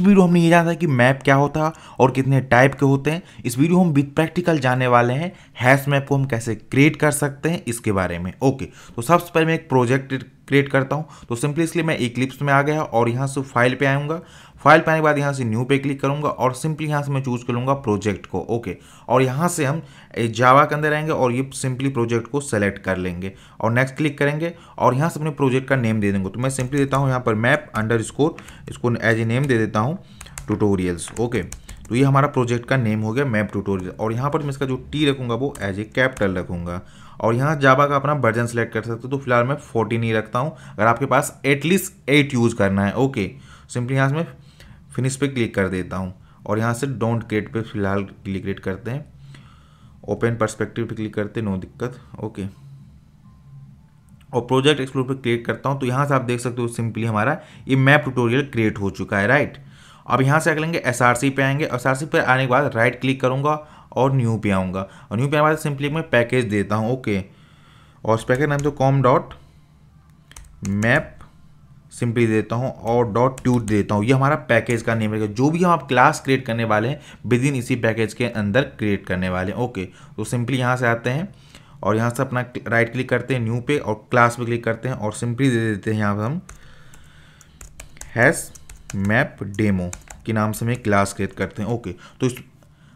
इस वीडियो हमने ये जाना था कि मैप क्या होता और कितने टाइप के होते हैं इस वीडियो हम विद प्रैक्टिकल जाने वाले हैं हैश मैप को हम कैसे क्रिएट कर सकते हैं इसके बारे में ओके तो सबसे पहले मैं एक प्रोजेक्ट क्रिएट करता हूं तो सिंपली इसलिए मैं इक्लिप्स में आ गया और यहां से फाइल पे आऊँगा फाइल पाने के बाद यहाँ से न्यू पे क्लिक करूँगा और सिंपली यहाँ से मैं चूज़ करूँगा प्रोजेक्ट को ओके और यहाँ से हम जावा के अंदर आएंगे और ये सिंपली प्रोजेक्ट को सेलेक्ट कर लेंगे और नेक्स्ट क्लिक करेंगे और यहाँ से अपने प्रोजेक्ट का नेम दे देंगे तो मैं सिंपली देता हूँ यहाँ पर मैप अंडर स्कोर इसको एज ए नेम दे देता हूँ टूटोरियल्स ओके तो ये हमारा प्रोजेक्ट का नेम हो गया मैप टूटोरियल और यहाँ पर मैं इसका जो टी रखूँगा वो एज ए कैपिटल रखूँगा और यहाँ जावा का अपना वर्जन सेलेक्ट कर सकते हो तो फिलहाल मैं फोर्टीन ही रखता हूँ अगर आपके पास एटलीस्ट एट यूज़ करना है ओके सिंपली यहाँ से मैं फिनिश पे क्लिक कर देता हूँ और यहाँ से डोंट क्रिएट पे फिलहाल क्लिक क्रिएट करते हैं ओपन परस्पेक्टिव पे क्लिक करते हैं नो दिक्कत ओके और प्रोजेक्ट एक्सप्लोर पे क्रिएट करता हूँ तो यहाँ से आप देख सकते हो सिंपली हमारा ये मैप ट्यूटोरियल क्रिएट हो चुका है राइट अब यहाँ से लेंगे एस आर सी पे आएंगे एस आर सी पे आने के बाद राइट क्लिक करूँगा और न्यू पे आऊँगा और न्यू पे आने के बाद सिंपली मैं पैकेज देता हूँ ओके और उस पैकेज नाम तो कॉम डॉट मैप सिंपली देता हूँ और डॉट ट्यूट देता हूँ ये हमारा पैकेज का नेम रहेगा जो भी हम आप क्लास क्रिएट करने वाले हैं विद इन इसी पैकेज के अंदर क्रिएट करने वाले हैं ओके तो सिंपली यहाँ से आते हैं और यहाँ से अपना राइट क्लिक करते हैं न्यू पे और क्लास पे क्लिक करते हैं और सिंपली दे देते हैं यहाँ पर हम हैस मैप डेमो के नाम से हमें क्लास क्रिएट करते हैं ओके तो इस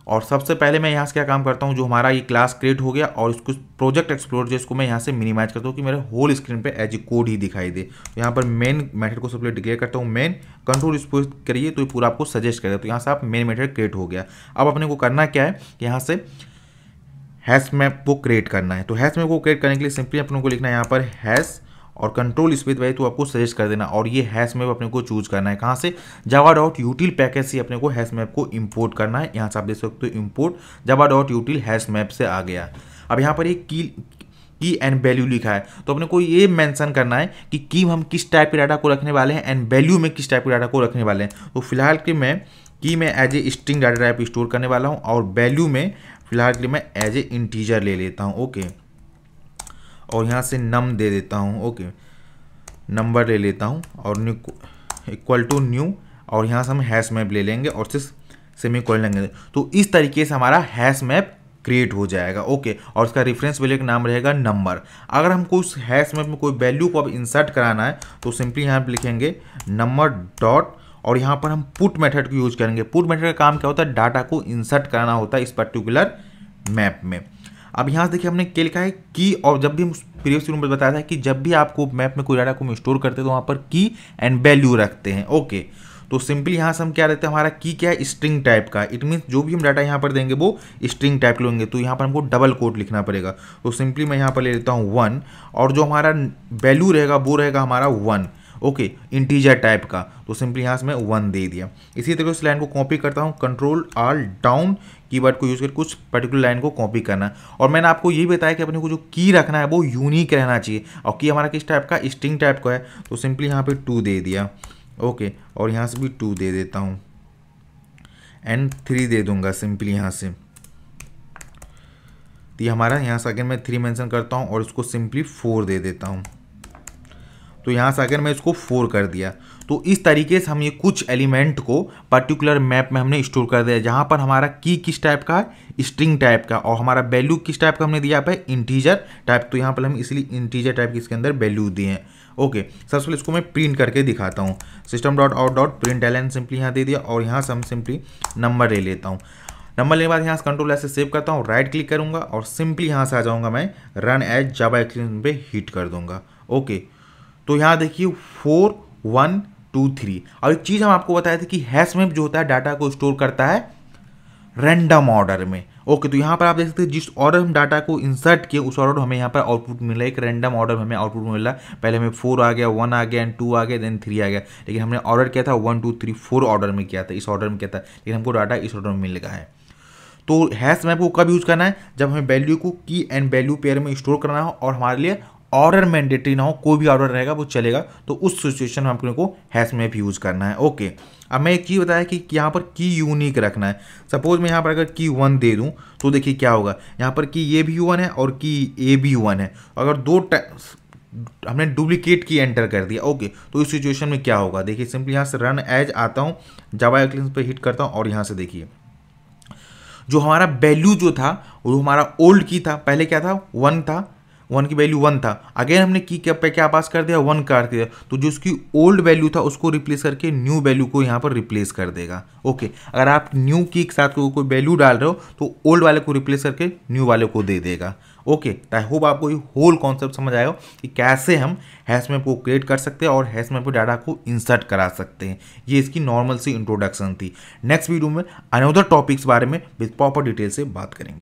और सबसे पहले मैं यहाँ से क्या काम करता हूँ जो हमारा ये क्लास क्रिएट हो गया और इसको प्रोजेक्ट एक्सप्लोर जो इसको मैं यहाँ से मिनिमाइज करता हूँ कि मेरे होल स्क्रीन पे एज ए कोड ही दिखाई दे तो यहाँ पर मेन मेथड को सबसे डिक्लेयर करता हूँ मेन कंट्रोल इसको करिए तो ये पूरा आपको सजेस्ट करेगा तो यहाँ से आप मेन मेथड क्रिएट हो गया अब अपने को करना क्या है यहाँ से हैश मैप को क्रिएट करना है तो हैश मैप को क्रिएट करने के लिए सिंपली अपने को लिखना है यहाँ पर हैश और कंट्रोल स्पेस वाई तो आपको सजेस्ट कर देना और ये हैश मैप अपने को चूज करना है कहाँ से जावा डॉट यूटिल पैकेज से अपने को हैश मैप को इम्पोर्ट करना है यहाँ से आप देख सकते हो import Java dot util hash map से आ गया अब यहाँ पर एक की की एंड वैल्यू लिखा है तो अपने को ये मेंशन करना है कि की हम किस टाइप के डाटा को रखने वाले हैं एंड वैल्यू में किस टाइप के डाटा को रखने वाले हैं तो फिलहाल के मैं की मैं as a string data type store करने वाला हूँ और वैल्यू में फिलहाल के लिए मैं एज ए इंटीजर ले लेता हूँ ओके okay. और यहाँ से नम दे देता हूँ ओके नंबर ले लेता हूँ और न्यू इक्वल टू न्यू और यहाँ से हम हैश मैप ले लेंगे और सिर्फ सेमी कॉल लेंगे तो इस तरीके से हमारा हैश मैप क्रिएट हो जाएगा ओके और इसका रेफरेंस वैल्यू का नाम रहेगा नंबर अगर हमको उस हैश मैप में कोई वैल्यू को अब इंसर्ट कराना है तो सिंपली यहाँ पर लिखेंगे नंबर डॉट और यहाँ पर हम पुट मेथड को यूज करेंगे पुट मेथड का काम क्या होता है डाटा को इंसर्ट कराना होता है इस पर्टिकुलर मैप में अब यहाँ से देखिए हमने के लिखा है की और जब भी हम प्रीवियस रूम में बताया था कि जब भी आपको मैप में कोई डाटा को स्टोर करते हैं तो वहाँ पर की एंड वैल्यू रखते हैं ओके तो सिंपली यहाँ से हम क्या रहते हैं हमारा की क्या है स्ट्रिंग टाइप का इट मीन्स जो भी हम डाटा यहाँ पर देंगे वो स्ट्रिंग टाइप लेंगे तो यहाँ पर हमको डबल कोट लिखना पड़ेगा तो सिंपली मैं यहाँ पर ले लेता हूँ वन और जो हमारा वैल्यू रहेगा वो रहेगा हमारा वन ओके इंटीजर टाइप का तो सिंपली यहाँ से मैं वन दे दिया इसी तरह उस लाइन को कॉपी करता हूँ कंट्रोल आल डाउन कीवर्ड को यूज़ कर कुछ पर्टिकुलर लाइन को कॉपी करना और मैंने आपको ये बताया कि अपने को जो की रखना है वो यूनिक रहना चाहिए और की हमारा किस टाइप का स्ट्रिंग टाइप का है तो सिंपली यहाँ पर टू दे दिया ओके और यहाँ से भी टू दे देता हूँ एंड थ्री दे दूंगा सिंपली यहाँ से तो ये हमारा यहाँ से अगेन मैं थ्री मेंशन करता हूँ और इसको सिंपली फोर दे देता हूँ तो यहाँ से आकर मैं इसको फोर कर दिया तो इस तरीके से हम ये कुछ एलिमेंट को पर्टिकुलर मैप में हमने स्टोर कर दिया जहाँ पर हमारा की किस टाइप का है स्ट्रिंग टाइप का और हमारा वैल्यू किस टाइप का हमने दिया है इंटीजर टाइप तो यहाँ पर हम इसलिए इंटीजर टाइप के इसके अंदर वैल्यू दिए हैं ओके सबसे पहले इसको मैं प्रिंट करके दिखाता हूँ system dot out dot print L simply यहाँ दे दिया और यहाँ से हम सिंपली नंबर ले लेता हूँ नंबर लेने के बाद यहाँ से कंट्रोल ऐसे सेव करता हूँ राइट क्लिक करूँगा और सिंपली यहाँ से आ जाऊँगा मैं रन एज जब एक्सटेंशन पर हीट कर दूँगा ओके तो यहाँ देखिए फोर वन टू थ्री और एक चीज़ हम आपको बताए थे कि हैश मैप जो होता है डाटा को स्टोर करता है रैंडम ऑर्डर में ओके तो यहाँ पर आप देख सकते हैं जिस ऑर्डर हम डाटा को इंसर्ट किए उस ऑर्डर हमें यहाँ पर आउटपुट मिला एक रैंडम ऑर्डर हमें आउटपुट मिला पहले हमें फोर आ गया वन आ गया एंड टू आ गया देन थ्री आ गया लेकिन हमने ऑर्डर किया था one two three four order में किया था इस ऑर्डर में किया था लेकिन हमको डाटा इस ऑर्डर में मिल गया है तो हैश मैप को कब यूज़ करना है जब हमें वैल्यू को की एंड वैल्यू पेयर में स्टोर करना हो और हमारे लिए ऑर्डर मैंडेटरी ना हो कोई भी ऑर्डर रहेगा वो चलेगा तो उस सिचुएशन में आप लोगों को हैस में भी यूज़ करना है ओके अब मैं एक चीज़ बताया कि यहाँ पर की यूनिक रखना है सपोज मैं यहाँ पर अगर की वन दे दूँ तो देखिए क्या होगा यहाँ पर की ये भी वन है और की ए भी वन है अगर दो हमने डुप्लीकेट की एंटर कर दिया ओके तो इस सिचुएशन में क्या होगा देखिए सिंपली यहाँ से रन एज आता हूँ जवा एक्लिन पर हिट करता हूँ और यहाँ से देखिए जो हमारा वैल्यू जो था वो हमारा ओल्ड की था पहले क्या था वन था वन की वैल्यू वन था अगेन हमने की क्या पे क्या पास कर दिया वन कर दिया तो जो उसकी ओल्ड वैल्यू था उसको रिप्लेस करके न्यू वैल्यू को यहाँ पर रिप्लेस कर देगा ओके अगर आप न्यू की के साथ कोई वैल्यू डाल रहे हो तो ओल्ड वाले को रिप्लेस करके न्यू वाले को दे देगा ओके आई होप आपको ये होल कॉन्सेप्ट समझ हो कि कैसे हम हैश मैप को क्रिएट कर सकते हैं और हैश मैप डाटा को इंसर्ट करा सकते हैं ये इसकी नॉर्मल सी इंट्रोडक्शन थी नेक्स्ट वीडियो में अनदर टॉपिक्स बारे में विद प्रॉपर डिटेल से बात करेंगे